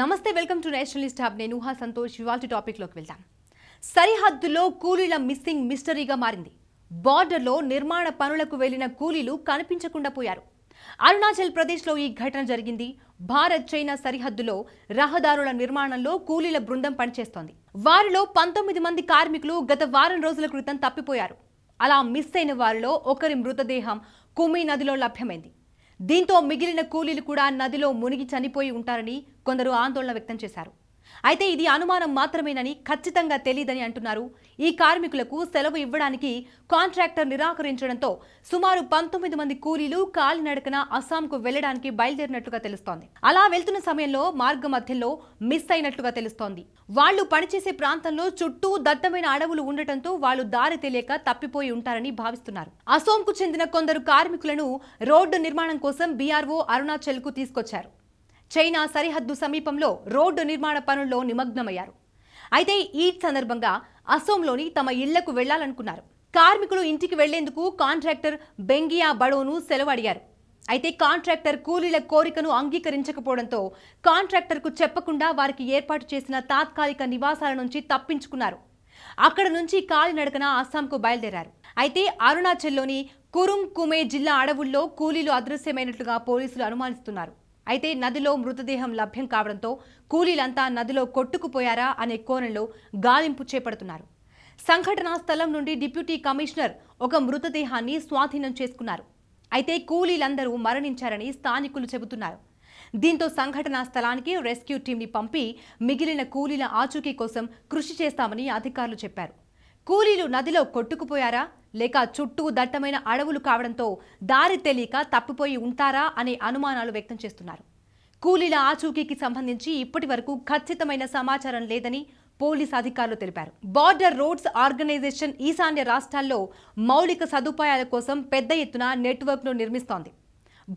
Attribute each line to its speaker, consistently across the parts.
Speaker 1: నమస్తే welcome to Nationalist hub నేను ఊహా సంతోష్ ఇవాళ టాపిక్లోకి వెళ్తాం సరిహద్దులో కూలీల మిస్సింగ్ మిస్టరీగా మారింది బార్డర్లో నిర్మాణ పనులకు వెళ్లిన కూలీలు కనిపించకుండా పోయారు అరుణాచల్ ప్రదేశ్లో ఈ ఘటన జరిగింది భారత్ చైనా సరిహద్దులో రహదారుల నిర్మాణంలో కూలీల బృందం పనిచేస్తోంది వారిలో పంతొమ్మిది మంది కార్మికులు గత వారం రోజుల క్రితం తప్పిపోయారు అలా మిస్ అయిన వారిలో ఒకరి మృతదేహం కుమి నదిలో లభ్యమైంది దీంతో మిగిలిన కూలీలు కూడా నదిలో మునిగి చనిపోయి ఉంటారని కొందరు ఆందోళన వ్యక్తం చేశారు అయితే ఇది అనుమానం మాత్రమేనని ఖచ్చితంగా తెలియదని అంటున్నారు ఈ కార్మికులకు సెలవు ఇవ్వడానికి కాంట్రాక్టర్ నిరాకరించడంతో సుమారు పంతొమ్మిది మంది కూలీలు కాలినడకన అస్సాంకు వెళ్లడానికి బయలుదేరినట్లుగా తెలుస్తోంది అలా వెళ్తున్న సమయంలో మార్గ మధ్యలో మిస్ అయినట్లుగా తెలుస్తోంది వాళ్లు పనిచేసే ప్రాంతంలో చుట్టూ దట్టమైన అడవులు ఉండటంతో వాళ్లు దారి తెలియక తప్పిపోయి ఉంటారని భావిస్తున్నారు అసోంకు చెందిన కొందరు కార్మికులను రోడ్డు నిర్మాణం కోసం బీఆర్ఓ అరుణాచల్ కు తీసుకొచ్చారు చైనా సరిహద్దు సమీపంలో రోడ్డు నిర్మాణ పనుల్లో నిమగ్నమయ్యారు అయితే ఈ సందర్భంగా అసోంలోని తమ ఇళ్లకు వెళ్లాలనుకున్నారు కార్మికులు ఇంటికి వెళ్లేందుకు కాంట్రాక్టర్ బెంగియా బడోను సెలవు అడిగారు అయితే కాంట్రాక్టర్ కూలీల కోరికను అంగీకరించకపోవడంతో కాంట్రాక్టర్కు చెప్పకుండా వారికి ఏర్పాటు చేసిన తాత్కాలిక నివాసాల నుంచి తప్పించుకున్నారు అక్కడ నుంచి కాలినడకన అస్సాంకు బయలుదేరారు అయితే అరుణాచల్లోని కురుంగ్ కుమే జిల్లా అడవుల్లో కూలీలు అదృశ్యమైనట్లుగా పోలీసులు అనుమానిస్తున్నారు అయితే నదిలో మృతదేహం లభ్యం కావడంతో కూలీలంతా నదిలో కొట్టుకుపోయారా అనే కోణంలో గాలింపు చేపడుతున్నారు సంఘటనా స్థలం నుండి డిప్యూటీ కమిషనర్ ఒక మృతదేహాన్ని స్వాధీనం చేసుకున్నారు అయితే కూలీలందరూ మరణించారని స్థానికులు చెబుతున్నారు దీంతో సంఘటనా స్థలానికి రెస్క్యూ టీంని పంపి మిగిలిన కూలీల ఆచూకీ కోసం కృషి చేస్తామని అధికారులు చెప్పారు కూలీలు నదిలో కొట్టుకుపోయారా లేక చుట్టూ దట్టమైన అడవులు కావడంతో దారి తెలియక తప్పిపోయి ఉంటారా అనే అనుమానాలు వ్యక్తం చేస్తున్నారు కూలీల ఆచూకీకి సంబంధించి ఇప్పటి వరకు ఖచ్చితమైన సమాచారం లేదని పోలీస్ అధికారులు తెలిపారు బార్డర్ రోడ్స్ ఆర్గనైజేషన్ ఈశాన్య రాష్ట్రాల్లో మౌలిక సదుపాయాల కోసం పెద్ద ఎత్తున నెట్వర్క్ను నిర్మిస్తోంది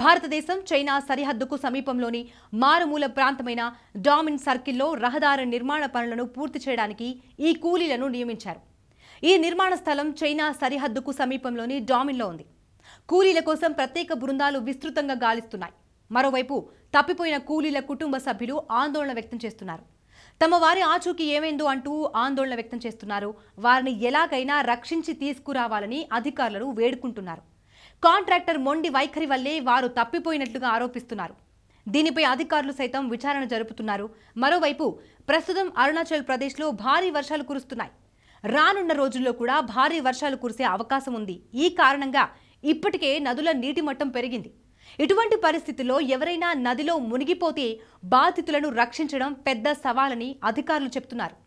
Speaker 1: భారతదేశం చైనా సరిహద్దుకు సమీపంలోని మారుమూల ప్రాంతమైన డామిన్ సర్కిల్లో రహదారి నిర్మాణ పనులను పూర్తి చేయడానికి ఈ కూలీలను నియమించారు ఈ నిర్మాణ స్థలం చైనా సరిహద్దుకు సమీపంలోని డామిన్లో ఉంది కూలీల కోసం ప్రత్యేక బృందాలు విస్తృతంగా గాలిస్తున్నాయి మరోవైపు తప్పిపోయిన కూలీల కుటుంబ సభ్యులు ఆందోళన వ్యక్తం చేస్తున్నారు తమ వారి ఆచూకీ ఏమైందో అంటూ ఆందోళన వ్యక్తం చేస్తున్నారు వారిని ఎలాగైనా రక్షించి తీసుకురావాలని అధికారులను వేడుకుంటున్నారు కాంట్రాక్టర్ మొండి వైఖరి వల్లే వారు తప్పిపోయినట్లుగా ఆరోపిస్తున్నారు దీనిపై అధికారులు సైతం విచారణ జరుపుతున్నారు మరోవైపు ప్రస్తుతం అరుణాచల్ ప్రదేశ్లో భారీ వర్షాలు కురుస్తున్నాయి రానున్న రోజుల్లో కూడా భారీ వర్షాలు కురిసే అవకాశం ఉంది ఈ కారణంగా ఇప్పటికే నదుల నీటి మట్టం పెరిగింది ఇటువంటి పరిస్థితుల్లో ఎవరైనా నదిలో మునిగిపోతే బాధితులను రక్షించడం పెద్ద సవాలని అధికారులు చెప్తున్నారు